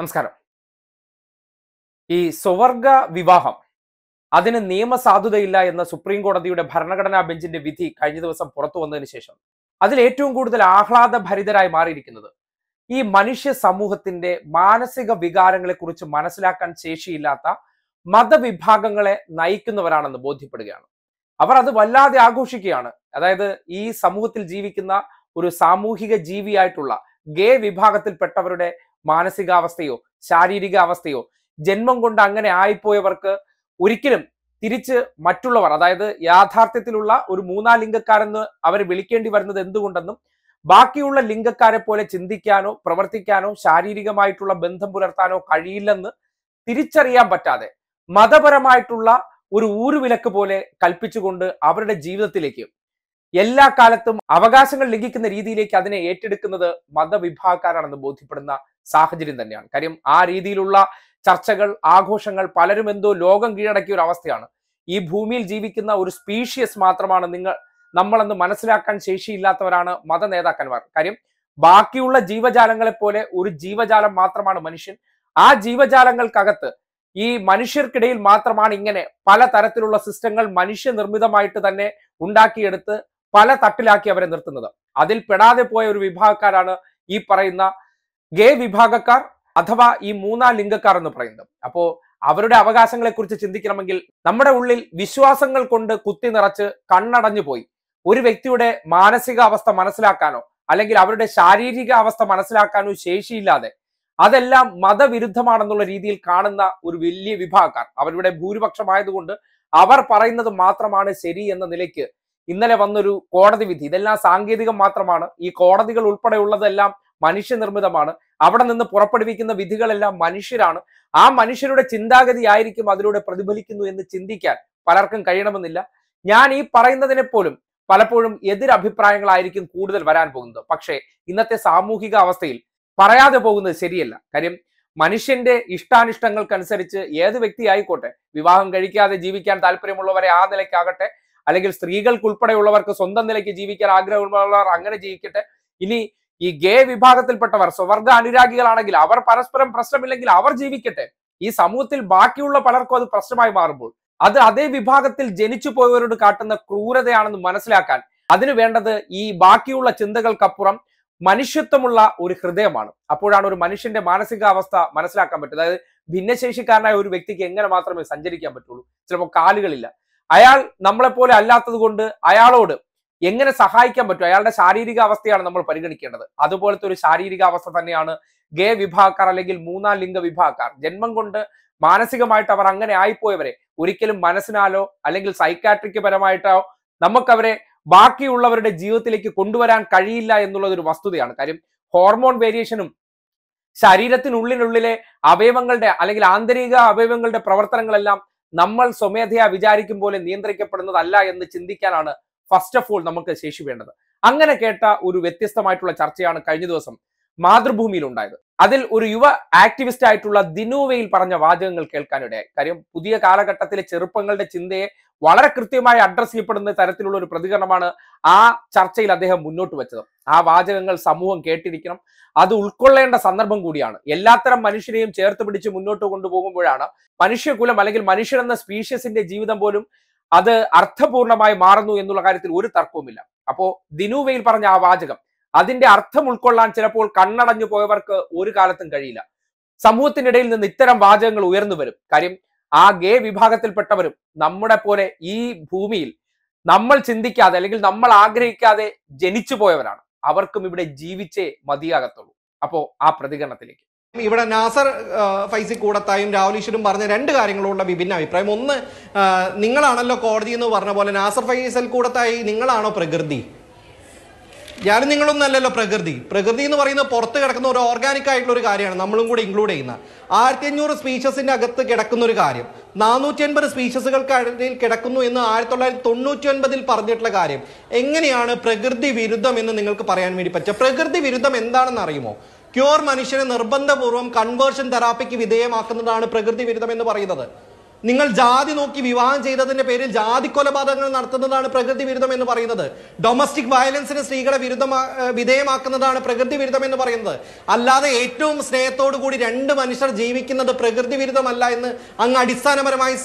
നമസ്കാരം ഈ സ്വവർഗ വിവാഹം അതിന് നിയമസാധുതയില്ല എന്ന സുപ്രീം കോടതിയുടെ ഭരണഘടനാ ബെഞ്ചിന്റെ വിധി കഴിഞ്ഞ ദിവസം പുറത്തു വന്നതിന് ശേഷം അതിൽ ഏറ്റവും കൂടുതൽ ആഹ്ലാദഭരിതരായി മാറിയിരിക്കുന്നത് ഈ മനുഷ്യ സമൂഹത്തിന്റെ മാനസിക വികാരങ്ങളെക്കുറിച്ച് മനസ്സിലാക്കാൻ ശേഷിയില്ലാത്ത മതവിഭാഗങ്ങളെ നയിക്കുന്നവരാണെന്ന് ബോധ്യപ്പെടുകയാണ് അവർ അത് വല്ലാതെ ആഘോഷിക്കുകയാണ് അതായത് ഈ സമൂഹത്തിൽ ജീവിക്കുന്ന ഒരു സാമൂഹിക ജീവിയായിട്ടുള്ള ഗേ വിഭാഗത്തിൽപ്പെട്ടവരുടെ മാനസികാവസ്ഥയോ ശാരീരിക അവസ്ഥയോ ജന്മം കൊണ്ട് അങ്ങനെ ആയിപ്പോയവർക്ക് ഒരിക്കലും തിരിച്ച് മറ്റുള്ളവർ അതായത് യാഥാർത്ഥ്യത്തിലുള്ള ഒരു മൂന്നാം ലിംഗക്കാരെന്ന് അവർ വിളിക്കേണ്ടി വരുന്നത് എന്തുകൊണ്ടെന്നും ബാക്കിയുള്ള ലിംഗക്കാരെ പോലെ ചിന്തിക്കാനോ പ്രവർത്തിക്കാനോ ശാരീരികമായിട്ടുള്ള ബന്ധം പുലർത്താനോ കഴിയില്ലെന്ന് തിരിച്ചറിയാൻ പറ്റാതെ മതപരമായിട്ടുള്ള ഒരു ഊരുവിലക്ക് പോലെ കൽപ്പിച്ചുകൊണ്ട് അവരുടെ ജീവിതത്തിലേക്ക് എല്ലാ കാലത്തും അവകാശങ്ങൾ ലംഘിക്കുന്ന രീതിയിലേക്ക് അതിനെ ഏറ്റെടുക്കുന്നത് മതവിഭാഗക്കാരാണെന്ന് ബോധ്യപ്പെടുന്ന സാഹചര്യം തന്നെയാണ് കാര്യം ആ രീതിയിലുള്ള ചർച്ചകൾ ആഘോഷങ്ങൾ പലരും എന്തോ ലോകം കീഴടക്കിയ ഒരു അവസ്ഥയാണ് ഈ ഭൂമിയിൽ ജീവിക്കുന്ന ഒരു സ്പീഷ്യസ് മാത്രമാണ് നിങ്ങൾ നമ്മളെന്ന് മനസ്സിലാക്കാൻ ശേഷിയില്ലാത്തവരാണ് മത നേതാക്കന്മാർ കാര്യം ബാക്കിയുള്ള ജീവജാലങ്ങളെ പോലെ ഒരു ജീവജാലം മാത്രമാണ് മനുഷ്യൻ ആ ജീവജാലങ്ങൾക്കകത്ത് ഈ മനുഷ്യർക്കിടയിൽ മാത്രമാണ് ഇങ്ങനെ പല തരത്തിലുള്ള സിസ്റ്റങ്ങൾ മനുഷ്യനിർമ്മിതമായിട്ട് തന്നെ ഉണ്ടാക്കിയെടുത്ത് പല തട്ടിലാക്കി അവരെ നിർത്തുന്നത് അതിൽ പെടാതെ പോയ ഒരു വിഭാഗക്കാരാണ് ഈ പറയുന്ന ഗേ വിഭാഗക്കാർ അഥവാ ഈ മൂന്നാം ലിംഗക്കാർ എന്ന് പറയുന്നത് അപ്പോൾ അവരുടെ അവകാശങ്ങളെ കുറിച്ച് ചിന്തിക്കണമെങ്കിൽ നമ്മുടെ ഉള്ളിൽ വിശ്വാസങ്ങൾ കൊണ്ട് കുത്തി നിറച്ച് കണ്ണടഞ്ഞു പോയി ഒരു വ്യക്തിയുടെ മാനസിക അവസ്ഥ മനസ്സിലാക്കാനോ അല്ലെങ്കിൽ അവരുടെ ശാരീരിക അവസ്ഥ മനസ്സിലാക്കാനോ ശേഷിയില്ലാതെ അതെല്ലാം മതവിരുദ്ധമാണെന്നുള്ള രീതിയിൽ കാണുന്ന ഒരു വലിയ വിഭാഗക്കാർ അവരുടെ ഭൂരിപക്ഷമായതുകൊണ്ട് അവർ പറയുന്നത് മാത്രമാണ് ശരി എന്ന നിലയ്ക്ക് ഇന്നലെ വന്നൊരു കോടതി വിധി ഇതെല്ലാം സാങ്കേതികം മാത്രമാണ് ഈ കോടതികൾ ഉൾപ്പെടെയുള്ളതെല്ലാം മനുഷ്യനിർമ്മിതമാണ് അവിടെ നിന്ന് പുറപ്പെടുവിക്കുന്ന വിധികളെല്ലാം മനുഷ്യരാണ് ആ മനുഷ്യരുടെ ചിന്താഗതി ആയിരിക്കും അതിലൂടെ പ്രതിഫലിക്കുന്നു എന്ന് ചിന്തിക്കാൻ പലർക്കും കഴിയണമെന്നില്ല ഞാൻ ഈ പറയുന്നതിനെ പോലും പലപ്പോഴും എതിരഭിപ്രായങ്ങളായിരിക്കും കൂടുതൽ വരാൻ പോകുന്നത് പക്ഷേ ഇന്നത്തെ സാമൂഹിക അവസ്ഥയിൽ പറയാതെ പോകുന്നത് ശരിയല്ല കാര്യം മനുഷ്യന്റെ ഇഷ്ടാനിഷ്ടങ്ങൾക്കനുസരിച്ച് ഏത് വ്യക്തി ആയിക്കോട്ടെ വിവാഹം കഴിക്കാതെ ജീവിക്കാൻ താല്പര്യമുള്ളവരെ ആ നിലയ്ക്കാകട്ടെ അല്ലെങ്കിൽ സ്ത്രീകൾക്ക് ഉൾപ്പെടെയുള്ളവർക്ക് സ്വന്തം നിലയ്ക്ക് ജീവിക്കാൻ ആഗ്രഹമുള്ളവർ അങ്ങനെ ജീവിക്കട്ടെ ഇനി ഈ ഗേ വിഭാഗത്തിൽപ്പെട്ടവർ സ്വവർഗ അനുരാഗികളാണെങ്കിൽ അവർ പരസ്പരം പ്രശ്നമില്ലെങ്കിൽ അവർ ജീവിക്കട്ടെ ഈ സമൂഹത്തിൽ ബാക്കിയുള്ള പലർക്കും അത് പ്രശ്നമായി മാറുമ്പോൾ അത് അതേ വിഭാഗത്തിൽ ജനിച്ചു പോയവരോട് കാട്ടുന്ന ക്രൂരതയാണെന്ന് മനസ്സിലാക്കാൻ അതിന് വേണ്ടത് ഈ ബാക്കിയുള്ള ചിന്തകൾക്കപ്പുറം മനുഷ്യത്വമുള്ള ഒരു ഹൃദയമാണ് അപ്പോഴാണ് ഒരു മനുഷ്യന്റെ മാനസികാവസ്ഥ മനസ്സിലാക്കാൻ പറ്റുന്നത് അതായത് ഭിന്നശേഷിക്കാരനായ ഒരു വ്യക്തിക്ക് എങ്ങനെ മാത്രമേ സഞ്ചരിക്കാൻ പറ്റുള്ളൂ ചിലപ്പോൾ കാലുകളില്ല അയാൾ പോലെ അല്ലാത്തത് കൊണ്ട് അയാളോട് എങ്ങനെ സഹായിക്കാൻ പറ്റും അയാളുടെ ശാരീരിക അവസ്ഥയാണ് നമ്മൾ പരിഗണിക്കേണ്ടത് അതുപോലത്തെ ഒരു ശാരീരിക അവസ്ഥ തന്നെയാണ് ഗേ വിഭാഗക്കാർ അല്ലെങ്കിൽ മൂന്നാം ലിംഗ വിഭാഗക്കാർ ജന്മം കൊണ്ട് മാനസികമായിട്ട് അവർ അങ്ങനെ ആയിപ്പോയവരെ ഒരിക്കലും മനസ്സിനാലോ അല്ലെങ്കിൽ സൈക്കാട്രിക് പരമായിട്ടോ നമുക്കവരെ ബാക്കിയുള്ളവരുടെ ജീവിതത്തിലേക്ക് കൊണ്ടുവരാൻ കഴിയില്ല എന്നുള്ളത് ഒരു വസ്തുതയാണ് കാര്യം ഹോർമോൺ വേരിയേഷനും ശരീരത്തിനുള്ളിനുള്ളിലെ അവയവങ്ങളുടെ അല്ലെങ്കിൽ ആന്തരിക അവയവങ്ങളുടെ പ്രവർത്തനങ്ങളെല്ലാം നമ്മൾ സ്വമേധയാ വിചാരിക്കും പോലെ നിയന്ത്രിക്കപ്പെടുന്നതല്ല എന്ന് ചിന്തിക്കാനാണ് ഫസ്റ്റ് ഓഫ് ഓൾ നമുക്ക് ശേഷി വേണ്ടത് അങ്ങനെ കേട്ട ഒരു വ്യത്യസ്തമായിട്ടുള്ള ചർച്ചയാണ് കഴിഞ്ഞ ദിവസം മാതൃഭൂമിയിൽ ഉണ്ടായത് അതിൽ ഒരു യുവ ആക്ടിവിസ്റ്റ് ആയിട്ടുള്ള ദിനുവയിൽ പറഞ്ഞ വാചകങ്ങൾ കേൾക്കാനിടയായി കാര്യം പുതിയ കാലഘട്ടത്തിലെ ചെറുപ്പങ്ങളുടെ ചിന്തയെ വളരെ കൃത്യമായി അഡ്രസ് ചെയ്യപ്പെടുന്ന തരത്തിലുള്ള ഒരു പ്രതികരണമാണ് ആ ചർച്ചയിൽ അദ്ദേഹം മുന്നോട്ട് വെച്ചത് ആ വാചകങ്ങൾ സമൂഹം കേട്ടിരിക്കണം അത് ഉൾക്കൊള്ളേണ്ട സന്ദർഭം കൂടിയാണ് എല്ലാത്തരം മനുഷ്യരെയും ചേർത്ത് പിടിച്ച് മുന്നോട്ട് കൊണ്ടുപോകുമ്പോഴാണ് മനുഷ്യകുലം അല്ലെങ്കിൽ മനുഷ്യരെന്ന സ്പീഷ്യസിന്റെ ജീവിതം പോലും അത് അർത്ഥപൂർണമായി മാറുന്നു എന്നുള്ള കാര്യത്തിൽ ഒരു തർക്കവുമില്ല അപ്പോ ദിനുവയിൽ പറഞ്ഞ ആ വാചകം അതിന്റെ അർത്ഥം ഉൾക്കൊള്ളാൻ ചിലപ്പോൾ കണ്ണടഞ്ഞു പോയവർക്ക് ഒരു കാലത്തും കഴിയില്ല സമൂഹത്തിനിടയിൽ നിന്ന് ഇത്തരം വാചകങ്ങൾ ഉയർന്നു വരും കാര്യം ആ ഗേ വിഭാഗത്തിൽപ്പെട്ടവരും നമ്മുടെ പോലെ ഈ ഭൂമിയിൽ നമ്മൾ ചിന്തിക്കാതെ അല്ലെങ്കിൽ നമ്മൾ ആഗ്രഹിക്കാതെ ജനിച്ചു പോയവരാണ് അവർക്കും ഇവിടെ ജീവിച്ചേ മതിയാകത്തുള്ളൂ അപ്പോ ആ പ്രതികരണത്തിലേക്ക് ഇവിടെ നാസർ ഫൈസി കൂടത്തായും രാഹുൽ ഈശ്വരും പറഞ്ഞ രണ്ട് കാര്യങ്ങളുള്ള വിഭിന്ന അഭിപ്രായം ഒന്ന് നിങ്ങളാണല്ലോ കോടതി എന്ന് പറഞ്ഞ പോലെ നാസർ ഫൈസൽ കൂടത്തായി നിങ്ങളാണോ പ്രകൃതി നിങ്ങളൊന്നും നിങ്ങളൊന്നല്ലല്ലോ പ്രകൃതി പ്രകൃതി എന്ന് പറയുന്നത് പുറത്ത് കിടക്കുന്ന ഒരു ഓർഗാനിക് ആയിട്ടുള്ള ഒരു കാര്യമാണ് നമ്മളും കൂടി ഇൻക്ലൂഡ് ചെയ്യുന്ന ആയിരത്തി അഞ്ഞൂറ് സ്പീഷസിന്റെ അകത്ത് കിടക്കുന്ന ഒരു കാര്യം നാനൂറ്റി അൻപത് സ്പീഷസുകൾക്കിടയിൽ കിടക്കുന്നു എന്ന് ആയിരത്തി തൊള്ളായിരത്തി തൊണ്ണൂറ്റി ഒൻപതിൽ പറഞ്ഞിട്ടുള്ള കാര്യം എങ്ങനെയാണ് പ്രകൃതി വിരുദ്ധം എന്ന് നിങ്ങൾക്ക് പറയാൻ വേണ്ടി പറ്റുക പ്രകൃതി വിരുദ്ധം എന്താണെന്ന് അറിയുമോ ക്യൂർ മനുഷ്യനെ നിർബന്ധപൂർവ്വം കൺവേർഷൻ തെറാപ്പിക്ക് വിധേയമാക്കുന്നതാണ് പ്രകൃതി വിരുദ്ധം എന്ന് പറയുന്നത് നിങ്ങൾ ജാതി നോക്കി വിവാഹം ചെയ്തതിന്റെ പേരിൽ ജാതി കൊലപാതകങ്ങൾ നടത്തുന്നതാണ് പ്രകൃതി വിരുദ്ധം എന്ന് പറയുന്നത് ഡൊമസ്റ്റിക് വയലൻസിന് സ്ത്രീകളെ വിരുദ്ധമാ വിധേയമാക്കുന്നതാണ് പ്രകൃതി വിരുദ്ധം എന്ന് പറയുന്നത് അല്ലാതെ ഏറ്റവും സ്നേഹത്തോടു കൂടി രണ്ട് മനുഷ്യർ ജീവിക്കുന്നത് പ്രകൃതി വിരുദ്ധമല്ല എന്ന് അങ്ങ് അടിസ്ഥാനപരമായി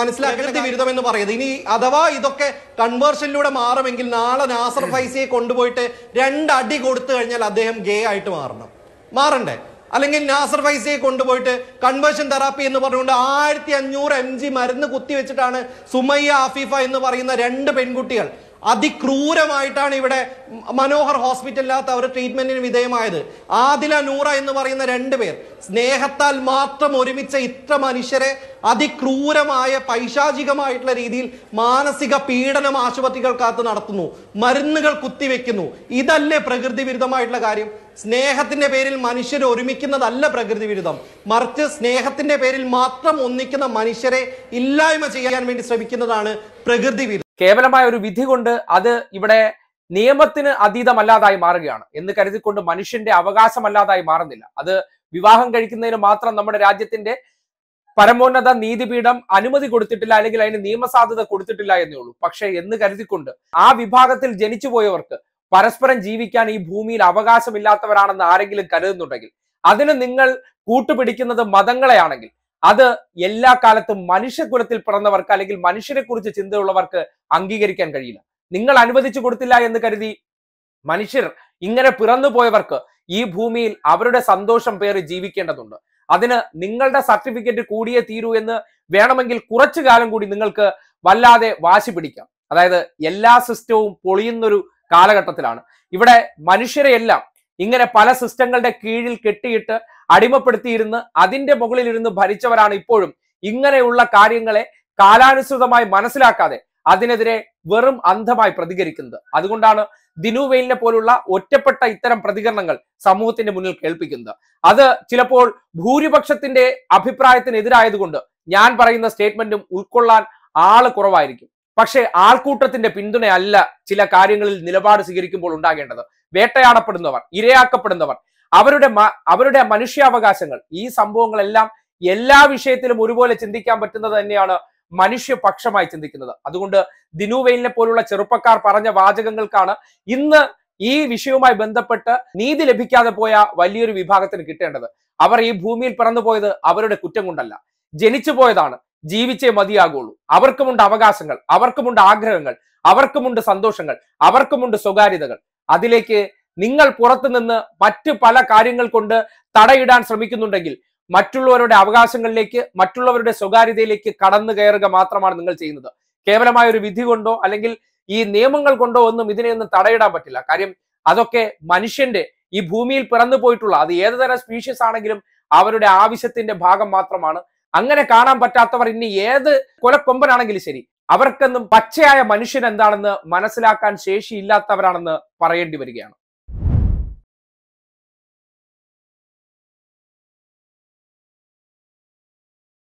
മനസ്സിലാക്കി വിരുദ്ധം എന്ന് പറയുന്നത് ഇനി അഥവാ ഇതൊക്കെ കൺവേർഷനിലൂടെ മാറുമെങ്കിൽ നാളെ നാസർ ഫൈസിയെ കൊണ്ടുപോയിട്ട് രണ്ട് അടി കൊടുത്തു കഴിഞ്ഞാൽ അദ്ദേഹം ഗേ ആയിട്ട് മാറണം മാറണ്ടേ അല്ലെങ്കിൽ നാസർ ഫൈസയെ കൊണ്ടുപോയിട്ട് കൺവേർഷൻ തെറാപ്പി എന്ന് പറഞ്ഞുകൊണ്ട് ആയിരത്തി അഞ്ഞൂറ് എം ജി മരുന്ന് കുത്തിവെച്ചിട്ടാണ് സുമയ്യ ആഫിഫ എന്ന് പറയുന്ന രണ്ട് പെൺകുട്ടികൾ അതിക്രൂരമായിട്ടാണ് ഇവിടെ മനോഹർ ഹോസ്പിറ്റലിനകത്ത് അവർ ട്രീറ്റ്മെന്റിന് വിധേയമായത് ആദില നൂറ എന്ന് പറയുന്ന രണ്ടുപേർ സ്നേഹത്താൽ മാത്രം ഒരുമിച്ച ഇത്ര മനുഷ്യരെ അതിക്രൂരമായ പൈശാചികമായിട്ടുള്ള രീതിയിൽ മാനസിക പീഡനം ആശുപത്രികൾക്കകത്ത് നടത്തുന്നു മരുന്നുകൾ കുത്തിവെക്കുന്നു ഇതല്ലേ പ്രകൃതി വിരുദ്ധമായിട്ടുള്ള കാര്യം സ്നേഹത്തിന്റെ പേരിൽ മനുഷ്യർ ഒരുമിക്കുന്നതല്ല പ്രകൃതി വിരുദ്ധം മറിച്ച് സ്നേഹത്തിന്റെ പേരിൽ മാത്രം ഒന്നിക്കുന്ന മനുഷ്യരെ ഇല്ലായ്മ ചെയ്യാൻ വേണ്ടി ശ്രമിക്കുന്നതാണ് പ്രകൃതി വിരുദ്ധം കേവലമായ ഒരു വിധി കൊണ്ട് അത് ഇവിടെ നിയമത്തിന് അതീതമല്ലാതായി മാറുകയാണ് എന്ന് കരുതിക്കൊണ്ട് മനുഷ്യന്റെ അവകാശമല്ലാതായി മാറുന്നില്ല അത് വിവാഹം കഴിക്കുന്നതിന് മാത്രം നമ്മുടെ രാജ്യത്തിന്റെ പരമോന്നത നീതിപീഠം അനുമതി കൊടുത്തിട്ടില്ല അല്ലെങ്കിൽ അതിന് നിയമസാധ്യത കൊടുത്തിട്ടില്ല എന്നേ ഉള്ളൂ പക്ഷേ എന്ന് കരുതിക്കൊണ്ട് ആ വിഭാഗത്തിൽ ജനിച്ചു പോയവർക്ക് പരസ്പരം ജീവിക്കാൻ ഈ ഭൂമിയിൽ അവകാശമില്ലാത്തവരാണെന്ന് ആരെങ്കിലും കരുതുന്നുണ്ടെങ്കിൽ അതിന് നിങ്ങൾ കൂട്ടുപിടിക്കുന്നത് മതങ്ങളെയാണെങ്കിൽ അത് എല്ലാ കാലത്തും മനുഷ്യകുലത്തിൽ പിറന്നവർക്ക് അല്ലെങ്കിൽ മനുഷ്യരെ കുറിച്ച് ചിന്തയുള്ളവർക്ക് അംഗീകരിക്കാൻ കഴിയില്ല നിങ്ങൾ അനുവദിച്ചു കൊടുത്തില്ല എന്ന് കരുതി മനുഷ്യർ ഇങ്ങനെ പിറന്നുപോയവർക്ക് ഈ ഭൂമിയിൽ അവരുടെ സന്തോഷം പേര് ജീവിക്കേണ്ടതുണ്ട് അതിന് നിങ്ങളുടെ സർട്ടിഫിക്കറ്റ് കൂടിയേ തീരൂ എന്ന് വേണമെങ്കിൽ കുറച്ചു കാലം കൂടി നിങ്ങൾക്ക് വല്ലാതെ വാശി പിടിക്കാം അതായത് എല്ലാ സിസ്റ്റവും പൊളിയുന്നൊരു കാലഘട്ടത്തിലാണ് ഇവിടെ മനുഷ്യരെയെല്ലാം ഇങ്ങനെ പല സിസ്റ്റങ്ങളുടെ കീഴിൽ കെട്ടിയിട്ട് അടിമപ്പെടുത്തിയിരുന്ന് അതിന്റെ മുകളിലിരുന്ന് ഭരിച്ചവരാണ് ഇപ്പോഴും ഇങ്ങനെയുള്ള കാര്യങ്ങളെ കാലാനുസൃതമായി മനസ്സിലാക്കാതെ അതിനെതിരെ വെറും അന്ധമായി പ്രതികരിക്കുന്നത് അതുകൊണ്ടാണ് ദിനു വെയിലിനെ പോലുള്ള ഒറ്റപ്പെട്ട ഇത്തരം പ്രതികരണങ്ങൾ സമൂഹത്തിന്റെ മുന്നിൽ കേൾപ്പിക്കുന്നത് അത് ചിലപ്പോൾ ഭൂരിപക്ഷത്തിന്റെ അഭിപ്രായത്തിനെതിരായതുകൊണ്ട് ഞാൻ പറയുന്ന സ്റ്റേറ്റ്മെന്റും ഉൾക്കൊള്ളാൻ ആള് കുറവായിരിക്കും പക്ഷേ ആൾക്കൂട്ടത്തിന്റെ പിന്തുണയല്ല ചില കാര്യങ്ങളിൽ നിലപാട് സ്വീകരിക്കുമ്പോൾ ഉണ്ടാകേണ്ടത് വേട്ടയാടപ്പെടുന്നവർ ഇരയാക്കപ്പെടുന്നവർ അവരുടെ അവരുടെ മനുഷ്യാവകാശങ്ങൾ ഈ സംഭവങ്ങളെല്ലാം എല്ലാ വിഷയത്തിലും ഒരുപോലെ ചിന്തിക്കാൻ പറ്റുന്നത് തന്നെയാണ് മനുഷ്യപക്ഷമായി ചിന്തിക്കുന്നത് അതുകൊണ്ട് ദിനുവെയിലിനെ പോലുള്ള ചെറുപ്പക്കാർ പറഞ്ഞ വാചകങ്ങൾക്കാണ് ഇന്ന് ഈ വിഷയവുമായി ബന്ധപ്പെട്ട് നീതി ലഭിക്കാതെ പോയ വലിയൊരു വിഭാഗത്തിന് കിട്ടേണ്ടത് അവർ ഈ ഭൂമിയിൽ പോയത് അവരുടെ കുറ്റം കൊണ്ടല്ല ജനിച്ചു പോയതാണ് ജീവിച്ചേ മതിയാകുള്ളൂ അവർക്കുമുണ്ട് അവകാശങ്ങൾ അവർക്കുമുണ്ട് ആഗ്രഹങ്ങൾ അവർക്കുമുണ്ട് സന്തോഷങ്ങൾ അവർക്കുമുണ്ട് സ്വകാര്യതകൾ അതിലേക്ക് നിങ്ങൾ പുറത്തു നിന്ന് മറ്റ് പല കാര്യങ്ങൾ കൊണ്ട് തടയിടാൻ ശ്രമിക്കുന്നുണ്ടെങ്കിൽ മറ്റുള്ളവരുടെ അവകാശങ്ങളിലേക്ക് മറ്റുള്ളവരുടെ സ്വകാര്യതയിലേക്ക് കടന്നു കയറുക മാത്രമാണ് നിങ്ങൾ ചെയ്യുന്നത് കേവലമായ ഒരു വിധി കൊണ്ടോ അല്ലെങ്കിൽ ഈ നിയമങ്ങൾ കൊണ്ടോ ഒന്നും ഇതിനെയൊന്നും തടയിടാൻ പറ്റില്ല കാര്യം അതൊക്കെ മനുഷ്യന്റെ ഈ ഭൂമിയിൽ പിറന്നു പോയിട്ടുള്ള അത് ഏതുതരം സ്പീഷ്യസ് ആണെങ്കിലും അവരുടെ ആവശ്യത്തിന്റെ ഭാഗം മാത്രമാണ് അങ്ങനെ കാണാൻ പറ്റാത്തവർ ഇനി ഏത് കൊലക്കൊമ്പനാണെങ്കിലും ശരി അവർക്കെന്നും പച്ചയായ മനുഷ്യൻ എന്താണെന്ന് മനസ്സിലാക്കാൻ ശേഷിയില്ലാത്തവരാണെന്ന് പറയേണ്ടി വരികയാണ്